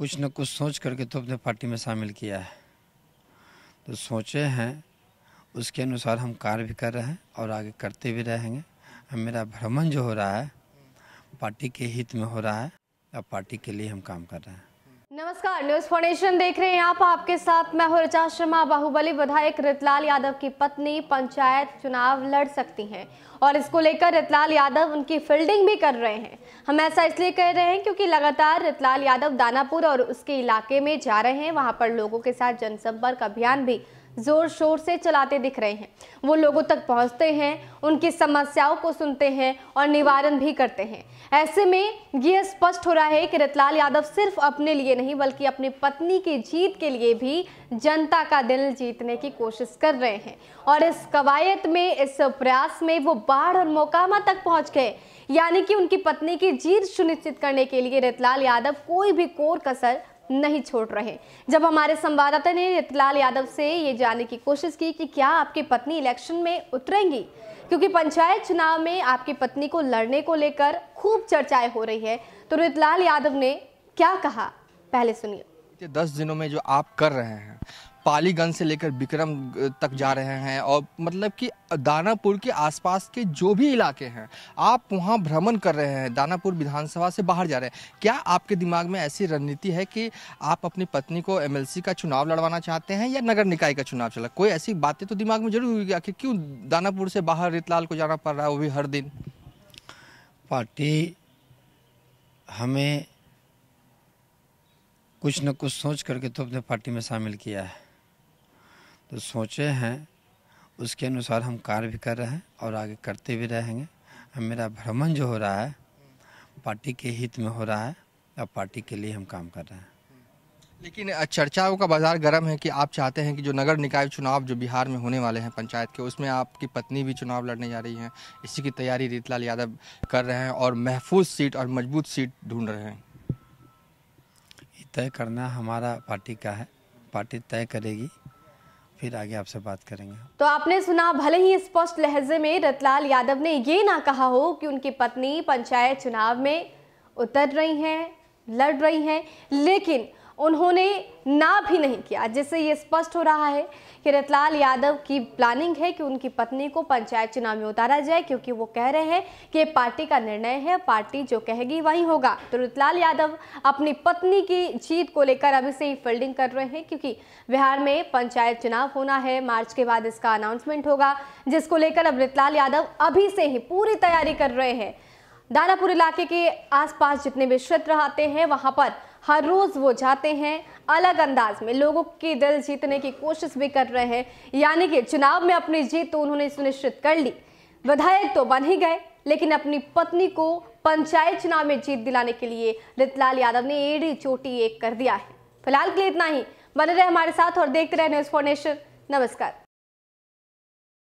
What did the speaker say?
कुछ न कुछ सोच करके तो अपने पार्टी में शामिल किया है तो सोचे हैं उसके अनुसार हम कार्य भी कर रहे हैं और आगे करते भी रहेंगे मेरा भ्रमण जो हो रहा है पार्टी के हित में हो रहा है या पार्टी के लिए हम काम कर रहे हैं नमस्कार न्यूज फाउंडेशन देख रहे हैं आप आपके साथ मैं हूं रचा शर्मा बाहुबली विधायक रितलाल यादव की पत्नी पंचायत चुनाव लड़ सकती हैं और इसको लेकर रितलाल यादव उनकी फील्डिंग भी कर रहे हैं हम ऐसा इसलिए कह रहे हैं क्योंकि लगातार रितलाल यादव दानापुर और उसके इलाके में जा रहे हैं वहां पर लोगों के साथ जनसंपर्क अभियान भी जोर शोर से चलाते दिख रहे हैं वो लोगों तक पहुंचते हैं उनकी समस्याओं को सुनते हैं और निवारण भी करते हैं ऐसे में यह स्पष्ट हो रहा है कि रतलाल यादव सिर्फ अपने लिए नहीं बल्कि अपनी पत्नी की जीत के लिए भी जनता का दिल जीतने की कोशिश कर रहे हैं और इस कवायद में इस प्रयास में वो बाढ़ और मोकामा तक पहुँच गए यानी कि उनकी पत्नी की जीत सुनिश्चित करने के लिए रतलाल यादव कोई भी कोर कसर नहीं छोड़ रहे जब हमारे संवाददाता ने रतलाल यादव से ये जानने की कोशिश की कि क्या आपकी पत्नी इलेक्शन में उतरेंगी क्योंकि पंचायत चुनाव में आपकी पत्नी को लड़ने को लेकर खूब चर्चाएं हो रही है तो रतलाल यादव ने क्या कहा पहले सुनिए दस दिनों में जो आप कर रहे हैं पालीगंज से लेकर बिक्रम तक जा रहे हैं और मतलब कि दानापुर के आसपास के जो भी इलाके हैं आप वहाँ भ्रमण कर रहे हैं दानापुर विधानसभा से बाहर जा रहे हैं क्या आपके दिमाग में ऐसी रणनीति है कि आप अपनी पत्नी को एमएलसी का चुनाव लड़वाना चाहते हैं या नगर निकाय का चुनाव चला कोई ऐसी बातें तो दिमाग में जरूर हुई आखिर क्यों दानापुर से बाहर रितलाल को जाना पड़ रहा है वो भी हर दिन पार्टी हमें कुछ न कुछ सोच करके तो अपने पार्टी में शामिल किया है जो तो सोचे हैं उसके अनुसार हम कार्य भी कर रहे हैं और आगे करते भी रहेंगे मेरा भ्रमण जो हो रहा है पार्टी के हित में हो रहा है और पार्टी के लिए हम काम कर रहे हैं लेकिन चर्चाओं का बाजार गर्म है कि आप चाहते हैं कि जो नगर निकाय चुनाव जो बिहार में होने वाले हैं पंचायत के उसमें आपकी पत्नी भी चुनाव लड़ने जा रही हैं इसी की तैयारी रीतलाल यादव कर रहे हैं और महफूज सीट और मजबूत सीट ढूंढ रहे हैं तय करना हमारा पार्टी का है पार्टी तय करेगी फिर आगे आपसे बात करेंगे तो आपने सुना भले ही स्पष्ट लहजे में रतलाल यादव ने ये ना कहा हो कि उनकी पत्नी पंचायत चुनाव में उतर रही हैं लड़ रही हैं लेकिन उन्होंने ना भी नहीं किया जिससे ये स्पष्ट हो रहा है कि रतलाल यादव की प्लानिंग है कि उनकी पत्नी को पंचायत चुनाव में उतारा जाए क्योंकि वो कह रहे हैं कि पार्टी का निर्णय है पार्टी जो कहेगी वही होगा तो रतलाल यादव अपनी पत्नी की जीत को लेकर अभी से ही फील्डिंग कर रहे हैं क्योंकि बिहार में पंचायत चुनाव होना है मार्च के बाद इसका अनाउंसमेंट होगा जिसको लेकर अब रतलाल यादव अभी से ही पूरी तैयारी कर रहे हैं दानापुर इलाके के आसपास जितने भी क्षेत्र आते हैं वहां पर हर रोज़ वो जाते हैं अलग अंदाज में लोगों के दिल जीतने की कोशिश भी कर रहे हैं यानी कि चुनाव में अपनी जीत तो उन्होंने सुनिश्चित कर ली विधायक तो बन ही गए लेकिन अपनी पत्नी को पंचायत चुनाव में जीत दिलाने के लिए लितलाल यादव ने एड़ी चोटी एक कर दिया है फिलहाल के लिए इतना ही बने रहे हमारे साथ और देखते रहे न्यूज फॉर नेशन नमस्कार